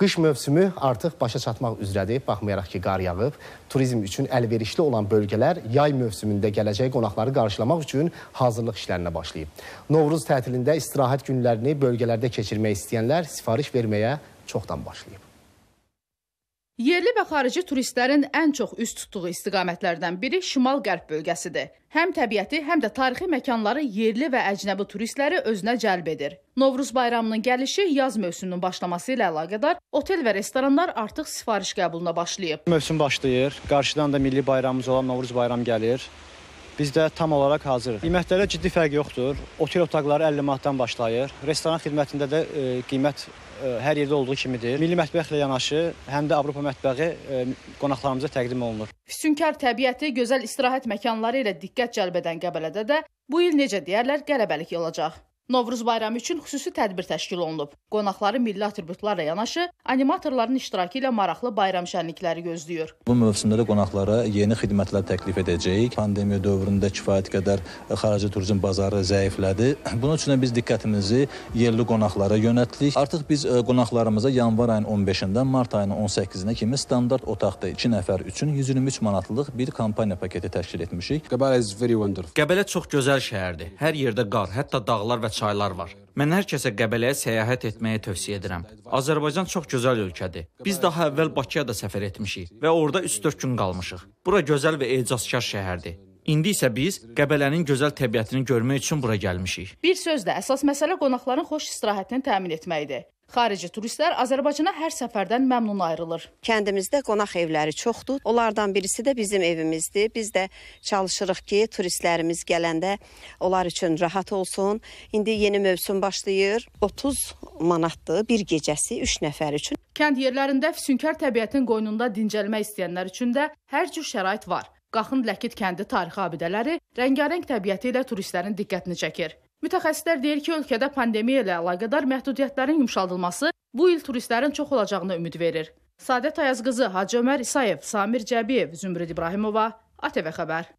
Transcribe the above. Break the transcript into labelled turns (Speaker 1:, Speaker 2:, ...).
Speaker 1: Qış mövsümü artıq başa çatmaq üzrədir. Baxmayaraq ki, qar yağıb, turizm üçün əlverişli olan bölgələr yay mövsümündə gələcək qonaqları qarşılamaq üçün hazırlıq işlərinə başlayıb. Novruz tətilində istirahət günlərini bölgələrdə keçirmək istəyənlər sifariş verməyə çoxdan başlayıb.
Speaker 2: Yerli və xarici turistlərin ən çox üz tutduğu istiqamətlərdən biri şimal-qərb bölgəsidir. Həm təbiəti, həm də tarixi məkanları yerli və əcnəbi turistləri özünə cəlb edir. Novruz bayramının gəlişi yaz mövsümünün başlaması ilə əlaqədar otel və restoranlar artıq sifariş qəbuluna başlayıb.
Speaker 1: Mövsüm başlayır. Qarşıdan da milli bayramımız olan Novruz bayramı gəlir. Biz də tam olaraq hazırıq. Qiymətlərə ciddi fərq yoxdur. Otel otaqları 50 manatdan başlayır. Restoran xidmətində də e, qiymət e, hər yerdə olduğu kimidir. Milli mətbəxlə yanaşı, həm də Avropa mətbəxi e, qonaqlarımıza təqdim olunur.
Speaker 2: Füsunkar təbiəti, gözəl istirahət məkanları ilə diqqət cəlb edən Qəbələdə də bu il necə deyərlər, qələbəlik olacaq. Novruz bayramı üçün xüsusi tədbir təşkil olunub. Qonaqları milli atributlarla yanaşı animatorların iştirakı ilə maraqlı bayram şənlikləri gözləyir.
Speaker 3: Bu mövsümdə də qonaqlara yeni xidmətlər təklif edəcəyik. Pandemiya dövründə kifayət qədər xarici turizm bazarı zəiflədi. Bunun üçün biz diqqətimizi yerli qonaqlara yönəltdik. Artıq biz e, qonaqlarımıza yanvar ayının 15-dən mart ayının 18-nə kimi standart otaqda 2 nəfər üçün 123 manatlıq bir kampaniya paketi təşkil etmişik. Qəbələ is very wonderful.
Speaker 4: Qəbələ çox gözəl şəhərdir. Hər yerdə qar, hətta dağlar və çaylar var. Mən hər kəsə Qəbələyə səyahət etməyi tövsiyə edirəm. Azərbaycan çox gözəl ölkədir. Biz daha əvvəl Bakıya da səfər etmişik və orada 3-4 gün qalmışıq. Bura gözəl və ecazkar şəhərdir. İndi isə biz Qəbələnin gözəl təbiətini görmək üçün bura gəlmişik.
Speaker 2: Bir sözlə, əsas məsələ qonaqların xoş istirahətini təmin etməkdir. Xarici turistlər Azərbaycana hər səfərdən məmnun ayrılır. Kəndimizdə qonaq evləri çoxdur. Onlardan birisi də bizim
Speaker 4: evimizdir. Biz də çalışırıq ki, turistlərimiz gələndə onlar üçün rahat olsun. İndi yeni mövsüm başlayır. 30 manatdır bir gecəsi 3 nəfər üçün.
Speaker 2: Kənd yerlərində füsunkar təbiətin qoynunda dincəlmək istəyənlər üçün də hər cür şərait var. Qaxın Ləkit kəndi tarixi abidələri rəngarəng təbiəti ilə turistlərin diqqətini çəkir. Mütəxəssislər deyir ki, ölkədə pandemiya ilə əlaqədar məhdudiyyətlərin yumşaldılması bu il turistlərin çox olacağına ümid verir. Sadə Tayaz qızı Hacı Ömər İsayev, Samir Cəbiyev, Zümrüd İbrahimova, ATV xəbər.